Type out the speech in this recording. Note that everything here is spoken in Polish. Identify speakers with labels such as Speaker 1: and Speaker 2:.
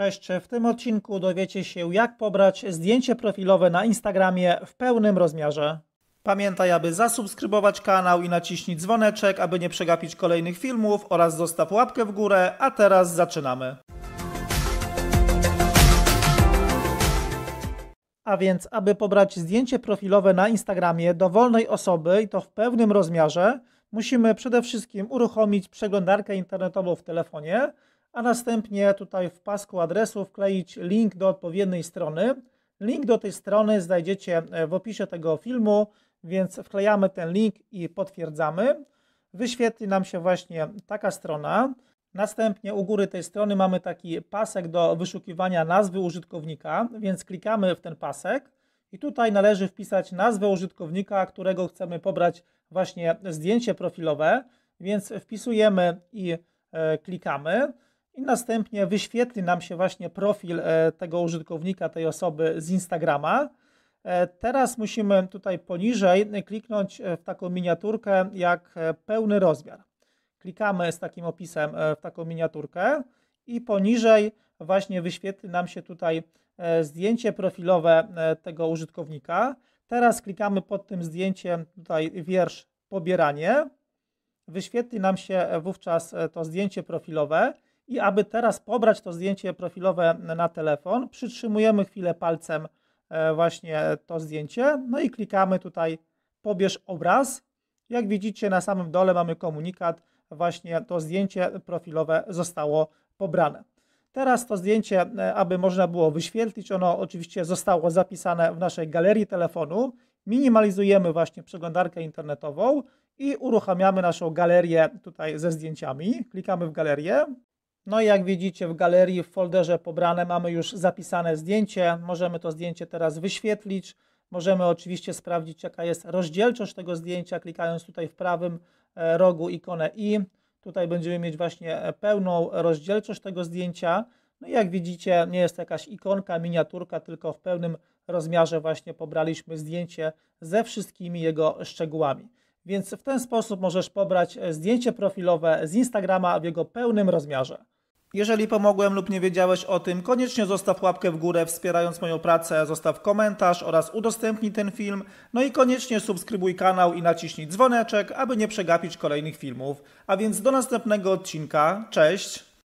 Speaker 1: Cześć, w tym odcinku dowiecie się jak pobrać zdjęcie profilowe na Instagramie w pełnym rozmiarze. Pamiętaj, aby zasubskrybować kanał i naciśnij dzwoneczek, aby nie przegapić kolejnych filmów oraz zostaw łapkę w górę, a teraz zaczynamy. A więc, aby pobrać zdjęcie profilowe na Instagramie dowolnej osoby i to w pełnym rozmiarze, musimy przede wszystkim uruchomić przeglądarkę internetową w telefonie, a następnie tutaj w pasku adresu wkleić link do odpowiedniej strony. Link do tej strony znajdziecie e, w opisie tego filmu, więc wklejamy ten link i potwierdzamy. Wyświetli nam się właśnie taka strona. Następnie u góry tej strony mamy taki pasek do wyszukiwania nazwy użytkownika, więc klikamy w ten pasek i tutaj należy wpisać nazwę użytkownika, którego chcemy pobrać właśnie zdjęcie profilowe, więc wpisujemy i e, klikamy i następnie wyświetli nam się właśnie profil e, tego użytkownika, tej osoby z Instagrama. E, teraz musimy tutaj poniżej kliknąć e, w taką miniaturkę jak pełny rozmiar. Klikamy z takim opisem w taką miniaturkę i poniżej właśnie wyświetli nam się tutaj zdjęcie profilowe tego użytkownika. Teraz klikamy pod tym zdjęciem tutaj wiersz pobieranie. Wyświetli nam się wówczas to zdjęcie profilowe. I aby teraz pobrać to zdjęcie profilowe na telefon, przytrzymujemy chwilę palcem e, właśnie to zdjęcie, no i klikamy tutaj pobierz obraz. Jak widzicie na samym dole mamy komunikat, właśnie to zdjęcie profilowe zostało pobrane. Teraz to zdjęcie, e, aby można było wyświetlić, ono oczywiście zostało zapisane w naszej galerii telefonu. Minimalizujemy właśnie przeglądarkę internetową i uruchamiamy naszą galerię tutaj ze zdjęciami. Klikamy w galerię. No i jak widzicie w galerii, w folderze pobrane mamy już zapisane zdjęcie. Możemy to zdjęcie teraz wyświetlić. Możemy oczywiście sprawdzić, jaka jest rozdzielczość tego zdjęcia, klikając tutaj w prawym e, rogu ikonę i. Tutaj będziemy mieć właśnie e, pełną rozdzielczość tego zdjęcia. No i jak widzicie, nie jest to jakaś ikonka, miniaturka, tylko w pełnym rozmiarze właśnie pobraliśmy zdjęcie ze wszystkimi jego szczegółami więc w ten sposób możesz pobrać e, zdjęcie profilowe z Instagrama w jego pełnym rozmiarze. Jeżeli pomogłem lub nie wiedziałeś o tym, koniecznie zostaw łapkę w górę wspierając moją pracę, zostaw komentarz oraz udostępnij ten film, no i koniecznie subskrybuj kanał i naciśnij dzwoneczek, aby nie przegapić kolejnych filmów. A więc do następnego odcinka, cześć!